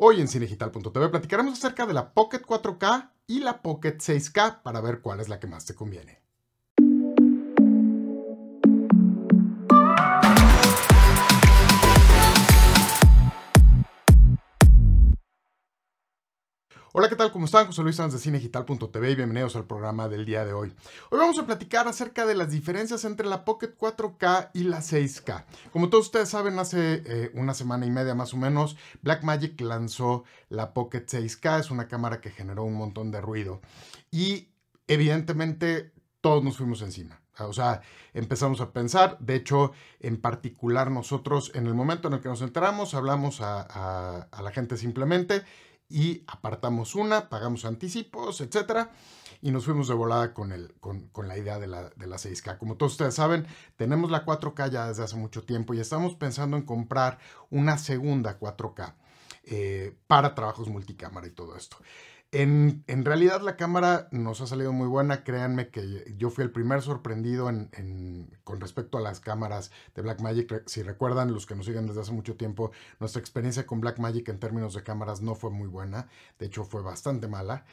Hoy en cinegital.tv platicaremos acerca de la Pocket 4K y la Pocket 6K para ver cuál es la que más te conviene. Hola, ¿qué tal? ¿Cómo están? José Luis Sanz de Cinegital.tv y bienvenidos al programa del día de hoy. Hoy vamos a platicar acerca de las diferencias entre la Pocket 4K y la 6K. Como todos ustedes saben, hace eh, una semana y media más o menos, Blackmagic lanzó la Pocket 6K. Es una cámara que generó un montón de ruido. Y evidentemente todos nos fuimos encima. O sea, empezamos a pensar, de hecho, en particular nosotros, en el momento en el que nos enteramos, hablamos a la gente simplemente y apartamos una, pagamos anticipos, etcétera, y nos fuimos de volada con, el, con, la idea de la, de la, 6K. Como todos ustedes saben, tenemos la 4K ya desde hace mucho tiempo y estamos pensando en comprar una segunda 4K eh, para trabajos multicámara y todo esto. En, realidad la cámara nos ha salido muy buena, créanme que yo fui el primer sorprendido con respecto a las cámaras de Blackmagic. Si recuerdan, los que nos siguen desde hace mucho tiempo, nuestra experiencia con Blackmagic en términos de cámaras no fue muy buena, de hecho fue bastante mala.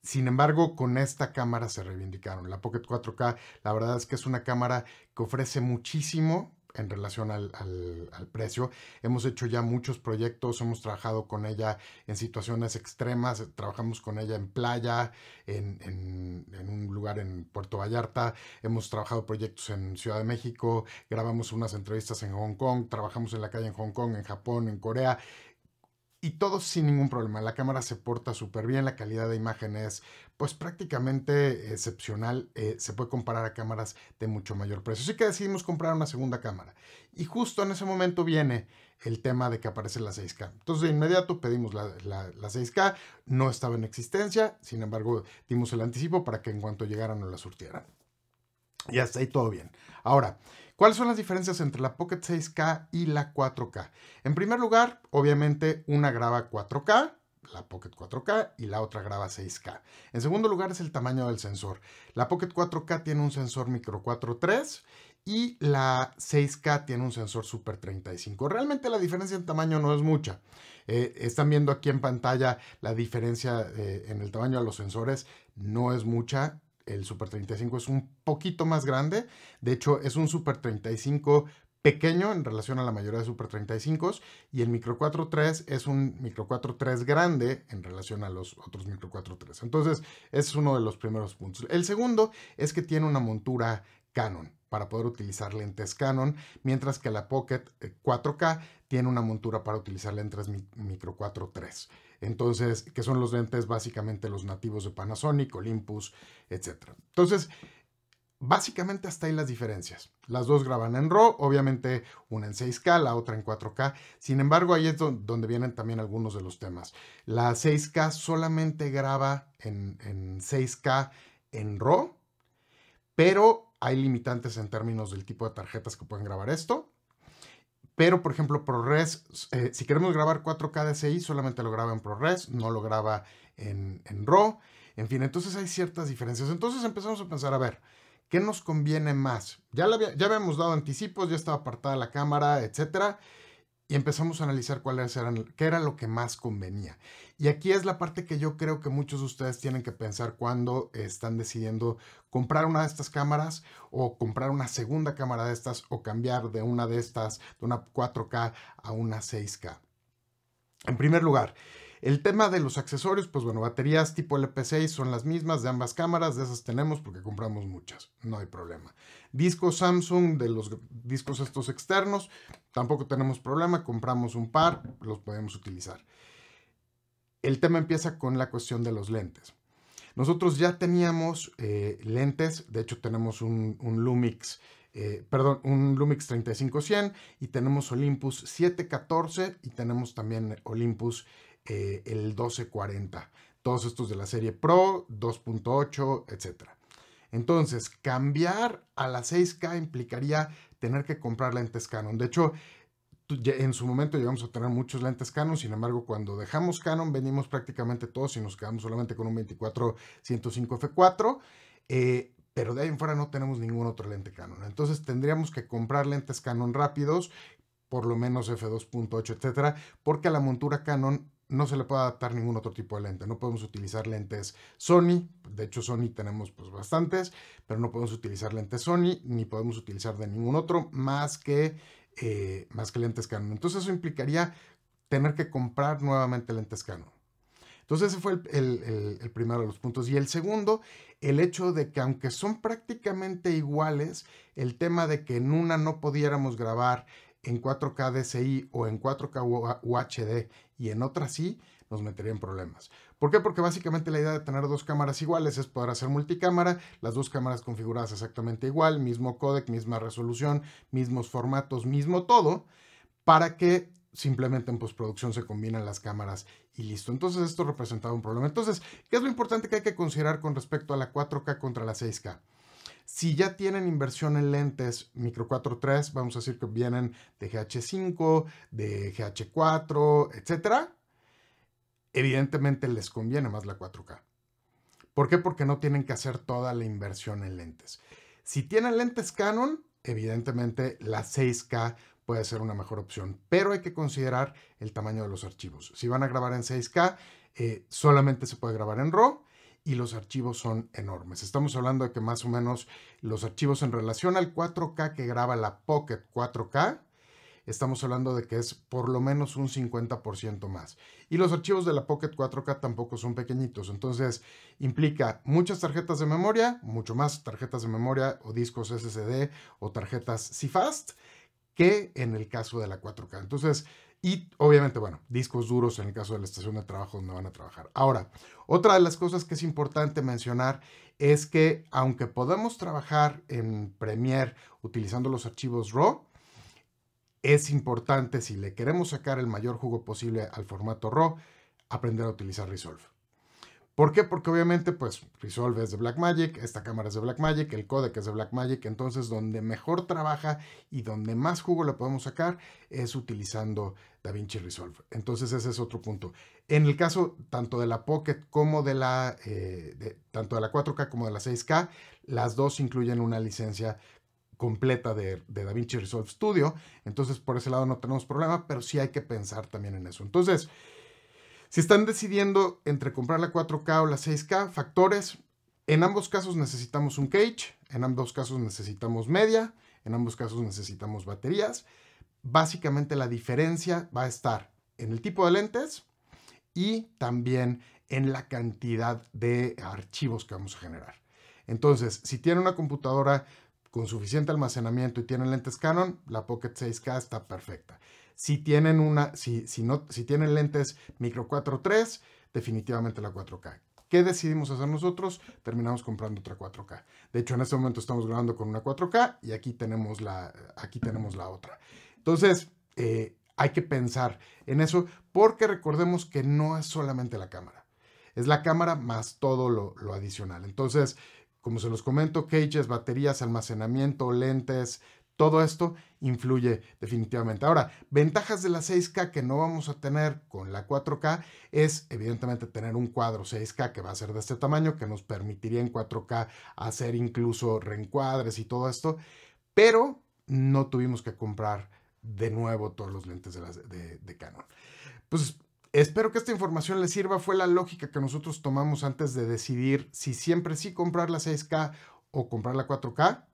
Sin embargo, con esta cámara se reivindicaron. La Pocket 4K, la verdad es que es una cámara que ofrece muchísimo en relación al, precio. Hemos hecho ya muchos proyectos, hemos trabajado con ella en situaciones extremas, trabajamos con ella en playa, en un lugar en Puerto Vallarta, hemos trabajado proyectos en Ciudad de México, grabamos unas entrevistas en Hong Kong, trabajamos en la calle en Hong Kong, en Japón, en Corea y todo sin ningún problema. La cámara se porta súper bien, la calidad de imagen es pues prácticamente excepcional, eh, se puede comparar a cámaras de mucho mayor precio. Así que decidimos comprar una segunda cámara y justo en ese momento viene el tema de que aparece la 6K. Entonces de inmediato pedimos la, 6K, no estaba en existencia, sin embargo dimos el anticipo para que en cuanto llegara nos la surtieran. Y hasta ahí todo bien. Ahora, ¿Cuáles son las diferencias entre la Pocket 6K y la 4K? En primer lugar, obviamente una graba 4K, la Pocket 4K y la otra graba 6K. En segundo lugar es el tamaño del sensor. La Pocket 4K tiene un sensor micro 4.3 y la 6K tiene un sensor Super 35. Realmente la diferencia en tamaño no es mucha. Eh, están viendo aquí en pantalla la diferencia eh, en el tamaño de los sensores. No es mucha, el Super 35 es un poquito más grande. De hecho, es un Super 35 pequeño en relación a la mayoría de Super 35s y el Micro 4.3 es un Micro 4 4.3 grande en relación a los otros Micro 4.3. Entonces, ese es uno de los primeros puntos. El segundo es que tiene una montura Canon para poder utilizar lentes Canon, mientras que la Pocket 4K eh, tiene una montura para utilizar lentes micro 4.3. Entonces, que son los lentes básicamente los nativos de Panasonic, Olympus, etc. Entonces, básicamente hasta ahí las diferencias. Las dos graban en RAW, obviamente una en 6K, la otra en 4K. Sin embargo, ahí es donde vienen también algunos de los temas. La 6K solamente graba en, 6K en RAW, pero hay limitantes en términos del tipo de tarjetas que pueden grabar esto. Pero, por ejemplo, ProRes, eh, si queremos grabar 4K DCI, solamente lo graba en ProRes, no lo graba en, en RAW. En fin, entonces hay ciertas diferencias. Entonces empezamos a pensar, a ver, ¿qué nos conviene más? Ya, ya habíamos dado anticipos, ya estaba apartada la cámara, etcétera y empezamos a analizar cuál eran, qué era lo que más convenía. Y aquí es la parte que yo creo que muchos de ustedes tienen que pensar cuando están decidiendo comprar una de estas cámaras o comprar una segunda cámara de estas o cambiar de una de estas, de una 4K a una 6K. En primer lugar, el tema de los accesorios, pues bueno, baterías tipo LP6 son las mismas de ambas cámaras, de esas tenemos porque compramos muchas, no hay problema. Discos Samsung de los discos estos externos, tampoco tenemos problema, compramos un par, los podemos utilizar. El tema empieza con la cuestión de los lentes. Nosotros ya teníamos eh, lentes, de hecho tenemos un, Lumix eh, perdón, un Lumix 35100 y tenemos Olympus 714 y tenemos también Olympus eh, el 1240. Todos estos de la serie Pro, 2.8, etcétera Entonces, cambiar a la 6K implicaría tener que comprar lentes Canon. De hecho, en su momento llegamos a tener muchos lentes Canon, sin embargo, cuando dejamos Canon, vendimos prácticamente todos y nos quedamos solamente con un 24-105F4. Eh, pero de ahí en fuera no tenemos ningún otro lente Canon. Entonces tendríamos que comprar lentes Canon rápidos, por lo menos f2.8, etcétera, porque a la montura Canon no se le puede adaptar ningún otro tipo de lente. No podemos utilizar lentes Sony. De hecho, Sony tenemos pues, bastantes, pero no podemos utilizar lentes Sony ni podemos utilizar de ningún otro más que, eh, más que lentes Canon. Entonces eso implicaría tener que comprar nuevamente lentes Canon. Entonces ese fue el, primero de los puntos. Y el segundo, el hecho de que aunque son prácticamente iguales, el tema de que en una no pudiéramos grabar en 4K DCI o en 4K UHD y en otras sí, nos metería en problemas. ¿Por qué? Porque básicamente la idea de tener dos cámaras iguales es poder hacer multicámara, las dos cámaras configuradas exactamente igual, mismo codec, misma resolución, mismos formatos, mismo todo, para que simplemente en postproducción se combinan las cámaras y listo. Entonces esto representaba un problema. Entonces, ¿qué es lo importante que hay que considerar con respecto a la 4K contra la 6K? Si ya tienen inversión en lentes micro 4.3, vamos a decir que vienen de GH5, de GH4, etc. Evidentemente les conviene más la 4K. ¿Por qué? Porque no tienen que hacer toda la inversión en lentes. Si tienen lentes Canon, evidentemente la 6K puede ser una mejor opción, pero hay que considerar el tamaño de los archivos. Si van a grabar en 6K, eh, solamente se puede grabar en RAW y los archivos son enormes. Estamos hablando de que más o menos los archivos en relación al 4K que graba la Pocket 4K, estamos hablando de que es por lo menos un 50% más. Y los archivos de la Pocket 4K tampoco son pequeñitos, entonces implica muchas tarjetas de memoria, mucho más tarjetas de memoria o discos SSD o tarjetas CFast que en el caso de la 4K. Entonces, y obviamente, bueno, discos duros en el caso de la estación de trabajo donde van a trabajar. Ahora, otra de las cosas que es importante mencionar es que aunque podemos trabajar en Premiere utilizando los archivos RAW, es importante si le queremos sacar el mayor jugo posible al formato RAW, aprender a utilizar Resolve. ¿Por qué? Porque obviamente, pues, Resolve es de Blackmagic, esta cámara es de Blackmagic, el codec es de Blackmagic, entonces donde mejor trabaja y donde más jugo le podemos sacar es utilizando DaVinci Resolve. Entonces ese es otro punto. En el caso tanto de la Pocket como de la, eh, tanto de la 4K como de la 6K, las dos incluyen una licencia completa de, de DaVinci Resolve Studio, entonces por ese lado no tenemos problema, pero sí hay que pensar también en eso. Entonces, si están decidiendo entre comprar la 4K o la 6K, factores, en ambos casos necesitamos un cage, en ambos casos necesitamos media, en ambos casos necesitamos baterías. Básicamente la diferencia va a estar en el tipo de lentes y también en la cantidad de archivos que vamos a generar. Entonces, si tiene una computadora con suficiente almacenamiento y tiene lentes Canon, la Pocket 6K está perfecta. Si tienen, una, si, no, si tienen lentes micro 4.3, definitivamente la 4K. ¿Qué decidimos hacer nosotros? Terminamos comprando otra 4K. De hecho, en este momento estamos grabando con una 4K y aquí tenemos la, aquí tenemos la otra. Entonces, eh, hay que pensar en eso porque recordemos que no es solamente la cámara. Es la cámara más todo lo, lo adicional. Entonces, como se los comento, cages, baterías, almacenamiento, lentes, todo esto influye definitivamente. Ahora, ventajas de la 6K que no vamos a tener con la 4K es evidentemente tener un cuadro 6K que va a ser de este tamaño, que nos permitiría en 4K hacer incluso reencuadres y todo esto, pero no tuvimos que comprar de nuevo todos los lentes de, Canon. Pues Espero que esta información les sirva. Fue la lógica que nosotros tomamos antes de decidir si siempre sí comprar la 6K o comprar la 4K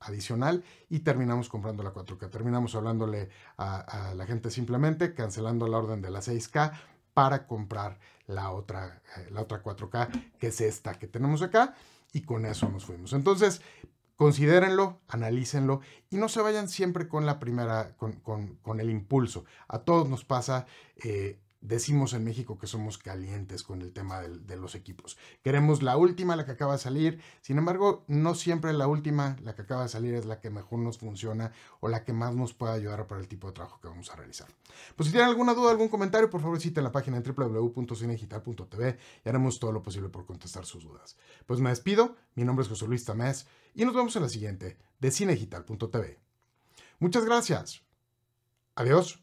adicional y terminamos comprando la 4K. Terminamos hablándole a, la gente simplemente, cancelando la orden de la 6K para comprar la otra, eh, la otra 4K, que es esta que tenemos acá, y con eso nos fuimos. Entonces, considérenlo, analícenlo y no se vayan siempre con la primera, con, con, el impulso. A todos nos pasa. Eh, decimos en México que somos calientes con el tema de, los equipos. Queremos la última, la que acaba de salir. Sin embargo, no siempre la última, la que acaba de salir, es la que mejor nos funciona o la que más nos pueda ayudar para el tipo de trabajo que vamos a realizar. Pues si tienen alguna duda, algún comentario, por favor visiten la página en www.cinegital.tv y haremos todo lo posible por contestar sus dudas. Pues me despido, mi nombre es José Luis Tamés y nos vemos en la siguiente de cinegital.tv. Muchas gracias. Adiós.